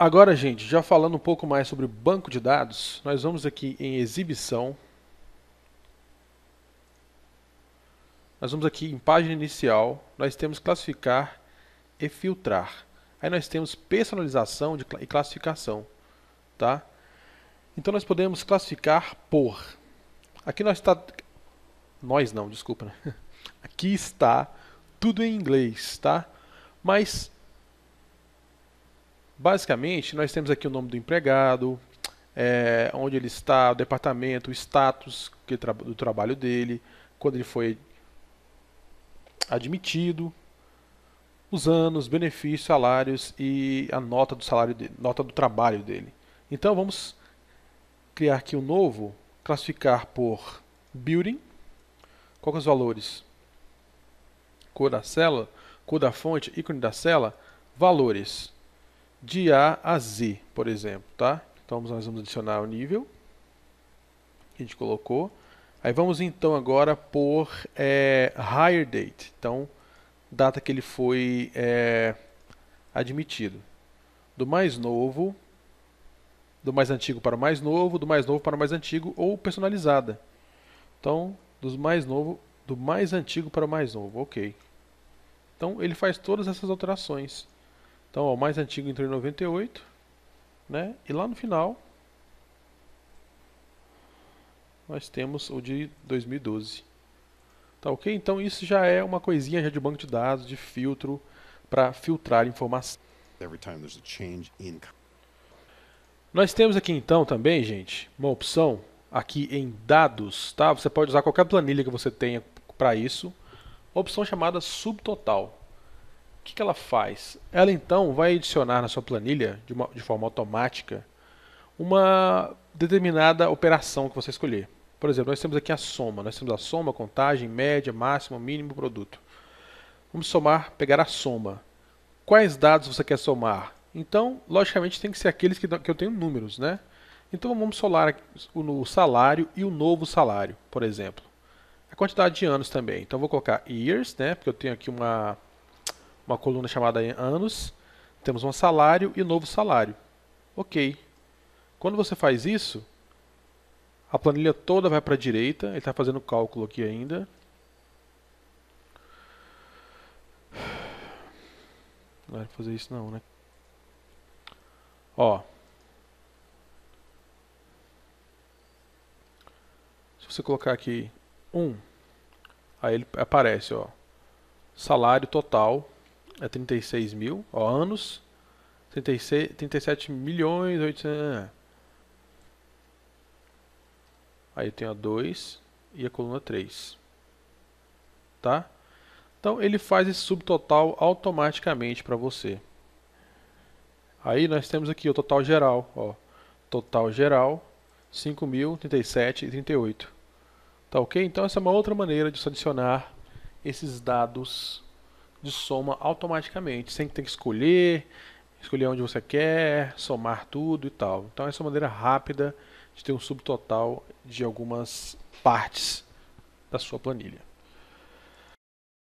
Agora, gente, já falando um pouco mais sobre banco de dados, nós vamos aqui em exibição. Nós vamos aqui em página inicial, nós temos classificar e filtrar. Aí nós temos personalização e classificação, tá? Então nós podemos classificar por. Aqui nós está nós não, desculpa. Né? Aqui está tudo em inglês, tá? Mas Basicamente, nós temos aqui o nome do empregado, é, onde ele está, o departamento, o status do trabalho dele, quando ele foi admitido, os anos, benefícios, salários e a nota do salário dele, nota do trabalho dele. Então vamos criar aqui um novo, classificar por building. Qual é os valores? Cor da célula, cor da fonte, ícone da célula, valores de A a Z, por exemplo, tá? Então nós vamos adicionar o nível que a gente colocou. Aí vamos então agora por é, date, então data que ele foi é, admitido. Do mais novo, do mais antigo para o mais novo, do mais novo para o mais antigo ou personalizada. Então, dos mais novo, do mais antigo para o mais novo, ok. Então ele faz todas essas alterações. Então, ó, o mais antigo entrou em 98, né? E lá no final nós temos o de 2012. Tá OK? Então isso já é uma coisinha já de banco de dados, de filtro para filtrar informação. Nós temos aqui então também, gente, uma opção aqui em dados, tá? Você pode usar qualquer planilha que você tenha para isso. Opção chamada subtotal. O que, que ela faz? Ela então vai adicionar na sua planilha, de, uma, de forma automática, uma determinada operação que você escolher. Por exemplo, nós temos aqui a soma. Nós temos a soma, contagem, média, máximo, mínimo, produto. Vamos somar, pegar a soma. Quais dados você quer somar? Então, logicamente, tem que ser aqueles que, que eu tenho números, né? Então, vamos solar o salário e o novo salário, por exemplo. A quantidade de anos também. Então, vou colocar years, né? Porque eu tenho aqui uma, uma coluna chamada anos, temos um salário e novo salário. Ok. Quando você faz isso, a planilha toda vai para a direita, ele está fazendo cálculo aqui ainda. Não era é fazer isso não, né? Ó. Se você colocar aqui 1, um, aí ele aparece, ó. Salário total é 36 mil, ó, anos, 36, 37 milhões, 800... É. Aí eu tenho a 2 e a coluna 3. Tá? Então ele faz esse subtotal automaticamente para você. Aí nós temos aqui o total geral, ó. Total geral 5.037 e 38. Tá OK? Então essa é uma outra maneira de adicionar esses dados de soma automaticamente, sem ter que escolher, escolher onde você quer, somar tudo e tal. Então essa é uma maneira rápida de ter um subtotal de algumas partes da sua planilha.